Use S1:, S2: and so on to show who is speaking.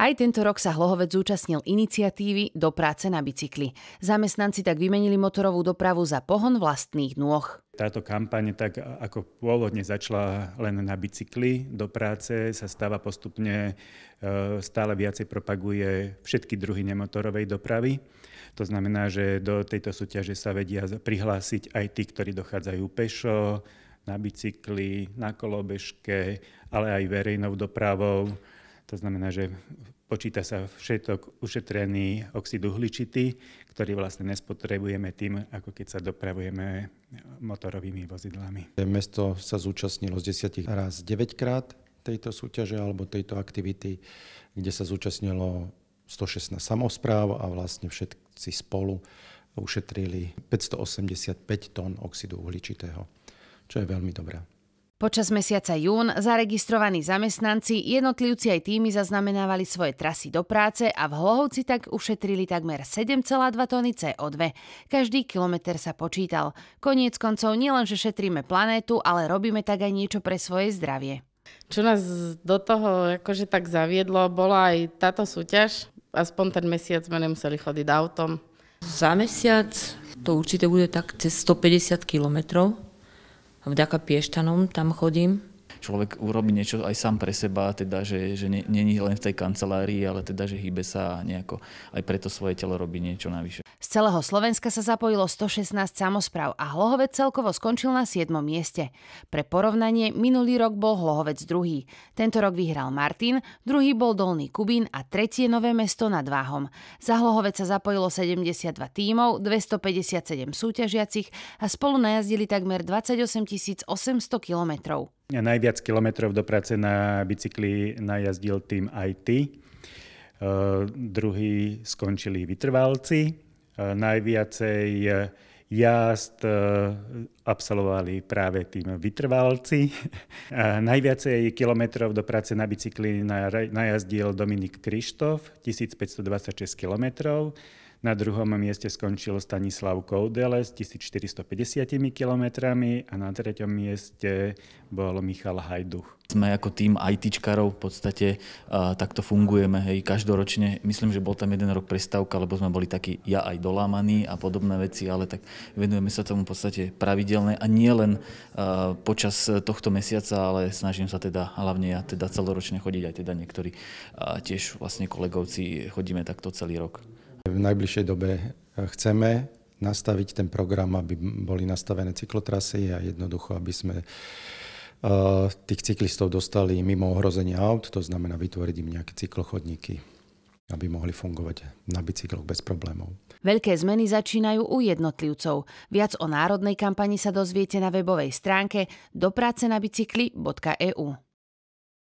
S1: Aj tento rok sa Hlohovec zúčastnil iniciatívy do práce na bicykli. Zamestnanci tak vymenili motorovú dopravu za pohon vlastných nôh.
S2: Táto kampaň, tak ako pôvodne začala len na bicykli do práce, sa stáva postupne, e, stále viacej propaguje všetky druhy nemotorovej dopravy. To znamená, že do tejto súťaže sa vedia prihlásiť aj tí, ktorí dochádzajú pešo, na bicykli, na kolobežke, ale aj verejnou dopravou to znamená, že počíta sa všetok ušetrený oxid uhličitý, ktorý vlastne nespotrebujeme
S3: tým, ako keď sa dopravujeme motorovými vozidlami. Mesto sa zúčastnilo z desiatich raz 9 krát tejto súťaže alebo tejto aktivity, kde sa zúčastnilo 116 samozpráv a vlastne všetci spolu ušetrili 585 tón oxidu uhličitého, čo je veľmi dobré.
S1: Počas mesiaca jún zaregistrovaní zamestnanci, jednotlivci aj týmy zaznamenávali svoje trasy do práce a v Hlohovci tak ušetrili takmer 7,2 tony CO2. Každý kilometr sa počítal. Koniec koncov nielen že šetríme planétu, ale robíme tak aj niečo pre svoje zdravie. Čo nás do toho akože tak zaviedlo, bola aj táto súťaž. Aspoň ten mesiac sme nemuseli chodiť autom. Za mesiac to určite bude tak cez 150 kilometrov vďaka Piešťanom tam
S4: chodím, človek urobí niečo aj sám pre seba, teda, že, že není len v tej kancelárii, ale teda, že hýbe sa a nejako aj preto svoje telo robí niečo navyše.
S1: Z celého Slovenska sa zapojilo 116 samospráv a Hlohovec celkovo skončil na 7. mieste. Pre porovnanie, minulý rok bol Hlohovec druhý. Tento rok vyhral Martin, druhý bol Dolný Kubín a tretie Nové mesto nad Váhom. Za Hlohovec sa zapojilo 72 tímov, 257 súťažiacich a spolu najazdili takmer 28 800 kilometrov.
S2: Najviac kilometrov do práce na bicykli najazdil tým IT. E, druhý skončili vytrvalci. E, najviacej jazd e, absolvovali práve tým vytrvalci. Najviacej kilometrov do práce na bicykli najazdil Dominik Krištof, 1526 kilometrov. Na druhom mieste skončil Stanislav Koudele s 1450 kilometrami a na treťom mieste
S4: bol Michal Hajduch. Sme ako tým ITčkarov v podstate takto fungujeme, hej, každoročne. Myslím, že bol tam jeden rok prestávka, lebo sme boli takí ja aj dolámaní a podobné veci, ale tak venujeme sa tomu v podstate pravidelne a nie len počas tohto mesiaca, ale snažím sa teda hlavne ja teda celoročne chodiť aj teda niektorí tiež vlastne kolegovci chodíme takto celý rok v najbližšej dobe eh, chceme
S3: nastaviť ten program, aby boli nastavené cyklotrasy a jednoducho, aby sme eh, tých cyklistov dostali mimo ohrozenia aut, to znamená vytvoriť im nejaké cyklochodníky, aby mohli fungovať na bicykloch bez problémov.
S1: Veľké zmeny začínajú u jednotlivcov. Viac o národnej kampani sa dozviete na webovej stránke dopracenabicykli.eu.